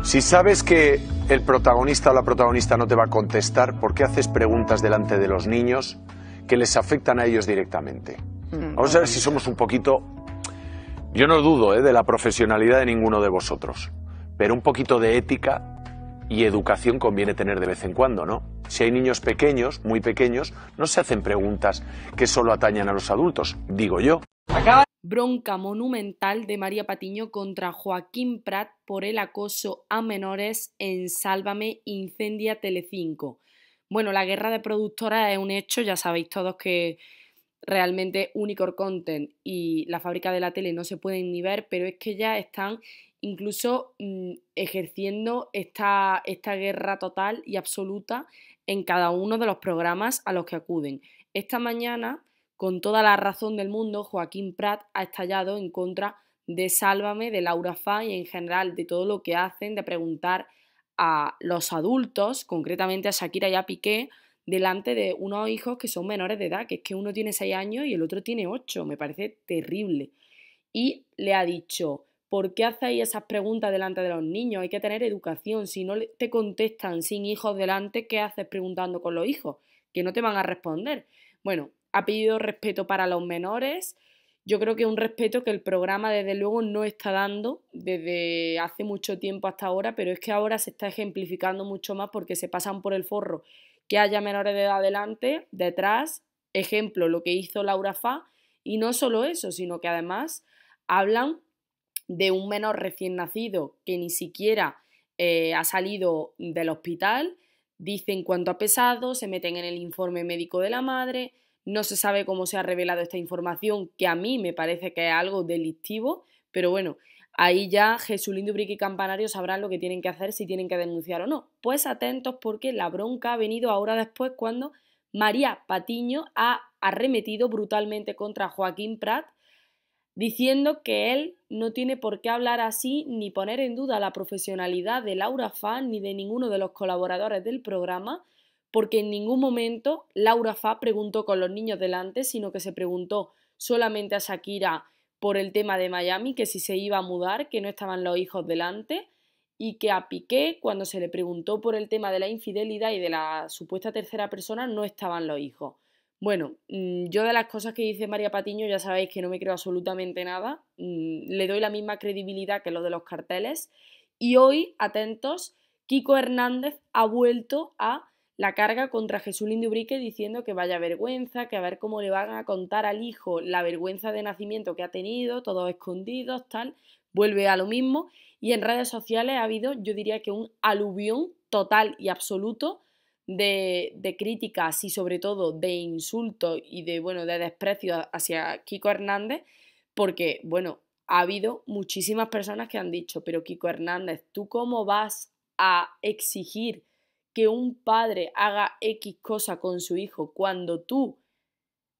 Si sabes que el protagonista o la protagonista no te va a contestar, ¿por qué haces preguntas delante de los niños que les afectan a ellos directamente? Mm. Vamos a ver si somos un poquito... Yo no dudo ¿eh? de la profesionalidad de ninguno de vosotros, pero un poquito de ética y educación conviene tener de vez en cuando, ¿no? Si hay niños pequeños, muy pequeños, no se hacen preguntas que solo atañan a los adultos, digo yo. Bronca monumental de María Patiño contra Joaquín Prat por el acoso a menores en Sálvame Incendia Telecinco. Bueno, la guerra de productora es un hecho, ya sabéis todos que realmente Unicor Content y la fábrica de la tele no se pueden ni ver, pero es que ya están incluso mm, ejerciendo esta, esta guerra total y absoluta en cada uno de los programas a los que acuden. Esta mañana con toda la razón del mundo, Joaquín Prat ha estallado en contra de Sálvame, de Laura Fa y en general de todo lo que hacen de preguntar a los adultos, concretamente a Shakira y a Piqué, delante de unos hijos que son menores de edad, que es que uno tiene seis años y el otro tiene ocho. me parece terrible. Y le ha dicho, ¿por qué hacéis esas preguntas delante de los niños? Hay que tener educación, si no te contestan sin hijos delante, ¿qué haces preguntando con los hijos? Que no te van a responder. Bueno, ha pedido respeto para los menores. Yo creo que un respeto que el programa desde luego no está dando desde hace mucho tiempo hasta ahora, pero es que ahora se está ejemplificando mucho más porque se pasan por el forro que haya menores de edad delante, detrás, ejemplo, lo que hizo Laura Fa, y no solo eso, sino que además hablan de un menor recién nacido que ni siquiera eh, ha salido del hospital, dicen cuánto ha pesado, se meten en el informe médico de la madre, no se sabe cómo se ha revelado esta información, que a mí me parece que es algo delictivo, pero bueno, ahí ya Jesús Dubrique y Campanario sabrán lo que tienen que hacer, si tienen que denunciar o no. Pues atentos porque la bronca ha venido ahora después cuando María Patiño ha arremetido brutalmente contra Joaquín Prat diciendo que él no tiene por qué hablar así ni poner en duda la profesionalidad de Laura Fan ni de ninguno de los colaboradores del programa, porque en ningún momento Laura Fa preguntó con los niños delante, sino que se preguntó solamente a Shakira por el tema de Miami, que si se iba a mudar, que no estaban los hijos delante, y que a Piqué, cuando se le preguntó por el tema de la infidelidad y de la supuesta tercera persona, no estaban los hijos. Bueno, mm, yo de las cosas que dice María Patiño ya sabéis que no me creo absolutamente nada, mm, le doy la misma credibilidad que lo de los carteles, y hoy, atentos, Kiko Hernández ha vuelto a la carga contra Jesús de diciendo que vaya vergüenza, que a ver cómo le van a contar al hijo la vergüenza de nacimiento que ha tenido, todos escondidos, tal, vuelve a lo mismo. Y en redes sociales ha habido, yo diría que un aluvión total y absoluto de, de críticas y sobre todo de insultos y de, bueno, de desprecio hacia Kiko Hernández, porque, bueno, ha habido muchísimas personas que han dicho, pero Kiko Hernández, ¿tú cómo vas a exigir? que un padre haga X cosa con su hijo cuando tú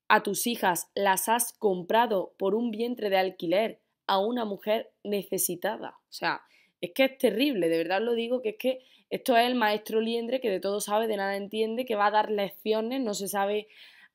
a tus hijas las has comprado por un vientre de alquiler a una mujer necesitada. O sea, es que es terrible, de verdad lo digo, que es que esto es el maestro Liendre que de todo sabe, de nada entiende, que va a dar lecciones, no se sabe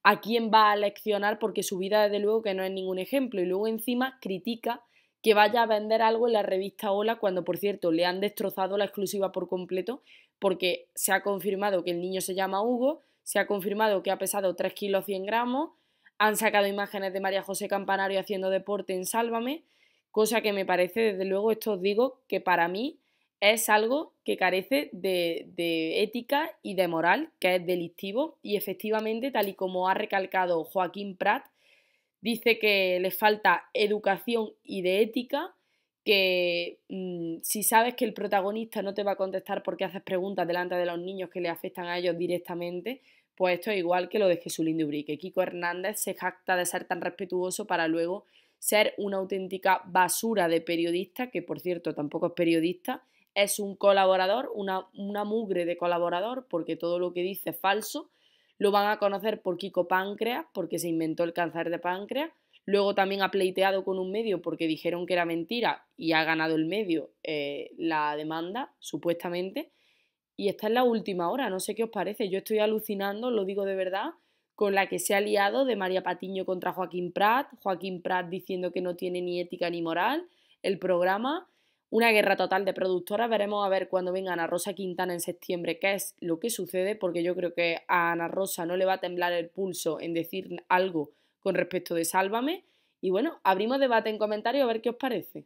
a quién va a leccionar porque su vida desde luego que no es ningún ejemplo y luego encima critica que vaya a vender algo en la revista Hola, cuando por cierto le han destrozado la exclusiva por completo, porque se ha confirmado que el niño se llama Hugo, se ha confirmado que ha pesado 3 kilos 100 gramos, han sacado imágenes de María José Campanario haciendo deporte en Sálvame, cosa que me parece, desde luego, esto os digo, que para mí es algo que carece de, de, ética y de moral, que es delictivo, y efectivamente, tal y como ha recalcado Joaquín Prat, Dice que le falta educación y de ética, que mm, si sabes que el protagonista no te va a contestar porque haces preguntas delante de los niños que le afectan a ellos directamente, pues esto es igual que lo de Jesulín de que Kiko Hernández se jacta de ser tan respetuoso para luego ser una auténtica basura de periodista, que por cierto tampoco es periodista, es un colaborador, una mugre de colaborador, porque todo lo que dice es falso lo van a conocer por Kiko Páncreas, porque se inventó el cáncer de páncreas. Luego también ha pleiteado con un medio porque dijeron que era mentira y ha ganado el medio eh, la demanda, supuestamente. Y esta es la última hora, no sé qué os parece. Yo estoy alucinando, lo digo de verdad, con la que se ha liado de María Patiño contra Joaquín Prat, Joaquín Prat diciendo que no tiene ni ética ni moral el programa una guerra total de productoras. Veremos a ver cuando venga Ana Rosa Quintana en septiembre qué es lo que sucede, porque yo creo que a Ana Rosa no le va a temblar el pulso en decir algo con respecto de Sálvame. Y bueno, abrimos debate en comentarios a ver qué os parece.